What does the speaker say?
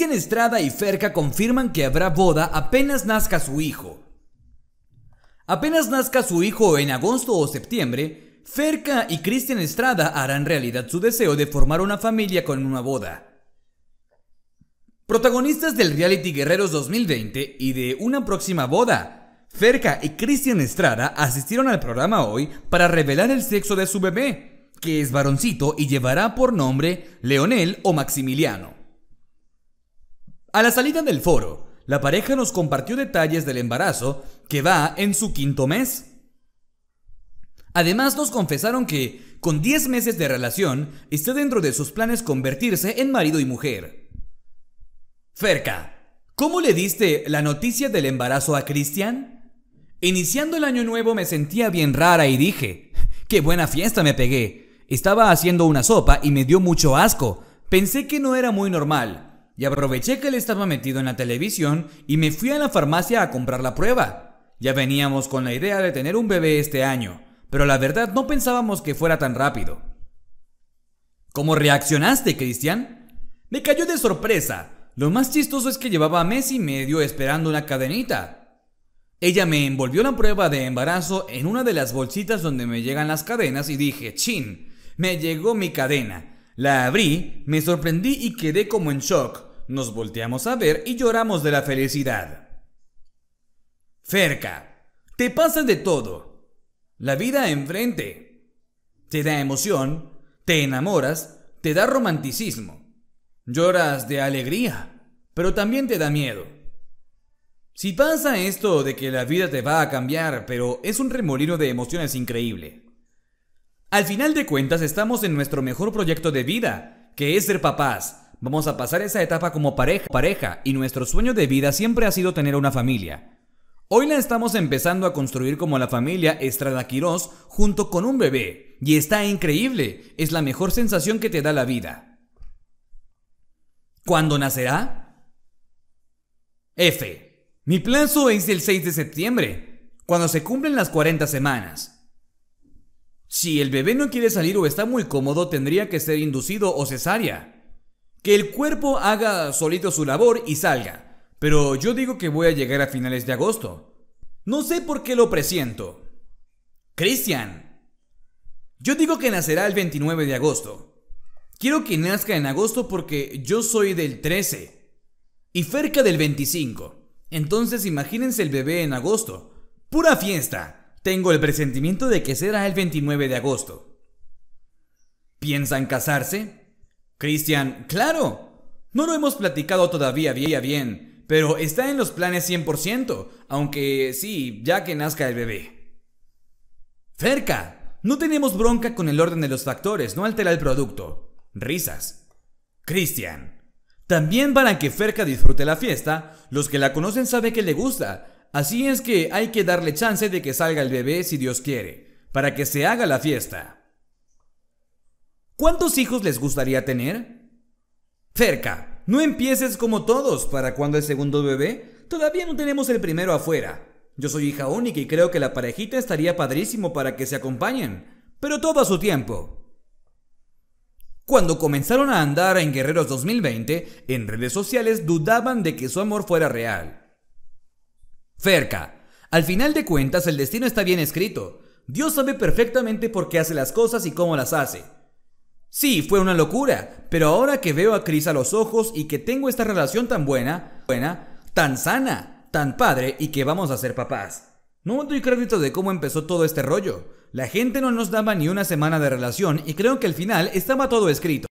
Cristian Estrada y Ferca confirman que habrá boda apenas nazca su hijo. Apenas nazca su hijo en agosto o septiembre, Ferca y Cristian Estrada harán realidad su deseo de formar una familia con una boda. Protagonistas del reality Guerreros 2020 y de una próxima boda, Ferca y Cristian Estrada asistieron al programa hoy para revelar el sexo de su bebé, que es varoncito y llevará por nombre Leonel o Maximiliano. A la salida del foro, la pareja nos compartió detalles del embarazo que va en su quinto mes. Además nos confesaron que, con 10 meses de relación, está dentro de sus planes convertirse en marido y mujer. Ferca, ¿cómo le diste la noticia del embarazo a Cristian? Iniciando el año nuevo me sentía bien rara y dije, qué buena fiesta me pegué. Estaba haciendo una sopa y me dio mucho asco. Pensé que no era muy normal, y aproveché que él estaba metido en la televisión y me fui a la farmacia a comprar la prueba. Ya veníamos con la idea de tener un bebé este año, pero la verdad no pensábamos que fuera tan rápido. ¿Cómo reaccionaste, Cristian? Me cayó de sorpresa. Lo más chistoso es que llevaba mes y medio esperando una cadenita. Ella me envolvió la prueba de embarazo en una de las bolsitas donde me llegan las cadenas y dije, chin, me llegó mi cadena. La abrí, me sorprendí y quedé como en shock. Nos volteamos a ver y lloramos de la felicidad. Cerca. Te pasa de todo. La vida enfrente. Te da emoción, te enamoras, te da romanticismo. Lloras de alegría, pero también te da miedo. Si pasa esto de que la vida te va a cambiar, pero es un remolino de emociones increíble. Al final de cuentas estamos en nuestro mejor proyecto de vida, que es ser papás, Vamos a pasar esa etapa como pareja, pareja, y nuestro sueño de vida siempre ha sido tener una familia. Hoy la estamos empezando a construir como la familia Estrada Quirós junto con un bebé, y está increíble, es la mejor sensación que te da la vida. ¿Cuándo nacerá? F. Mi plazo es el 6 de septiembre, cuando se cumplen las 40 semanas. Si el bebé no quiere salir o está muy cómodo, tendría que ser inducido o cesárea. Que el cuerpo haga solito su labor y salga. Pero yo digo que voy a llegar a finales de agosto. No sé por qué lo presiento. Cristian. Yo digo que nacerá el 29 de agosto. Quiero que nazca en agosto porque yo soy del 13 y cerca del 25. Entonces imagínense el bebé en agosto. Pura fiesta. Tengo el presentimiento de que será el 29 de agosto. ¿Piensan casarse? Cristian, claro. No lo hemos platicado todavía bien, bien, pero está en los planes 100%, aunque sí, ya que nazca el bebé. Cerca. No tenemos bronca con el orden de los factores, no altera el producto. Risas. Cristian. También para que Ferca disfrute la fiesta, los que la conocen saben que le gusta, así es que hay que darle chance de que salga el bebé si Dios quiere, para que se haga la fiesta. ¿Cuántos hijos les gustaría tener? Cerca, no empieces como todos para cuando el segundo bebé. Todavía no tenemos el primero afuera. Yo soy hija única y creo que la parejita estaría padrísimo para que se acompañen, pero todo a su tiempo. Cuando comenzaron a andar en Guerreros 2020, en redes sociales dudaban de que su amor fuera real. Ferca, al final de cuentas el destino está bien escrito. Dios sabe perfectamente por qué hace las cosas y cómo las hace. Sí, fue una locura, pero ahora que veo a Chris a los ojos y que tengo esta relación tan buena, buena, tan sana, tan padre y que vamos a ser papás. No doy crédito de cómo empezó todo este rollo. La gente no nos daba ni una semana de relación y creo que al final estaba todo escrito.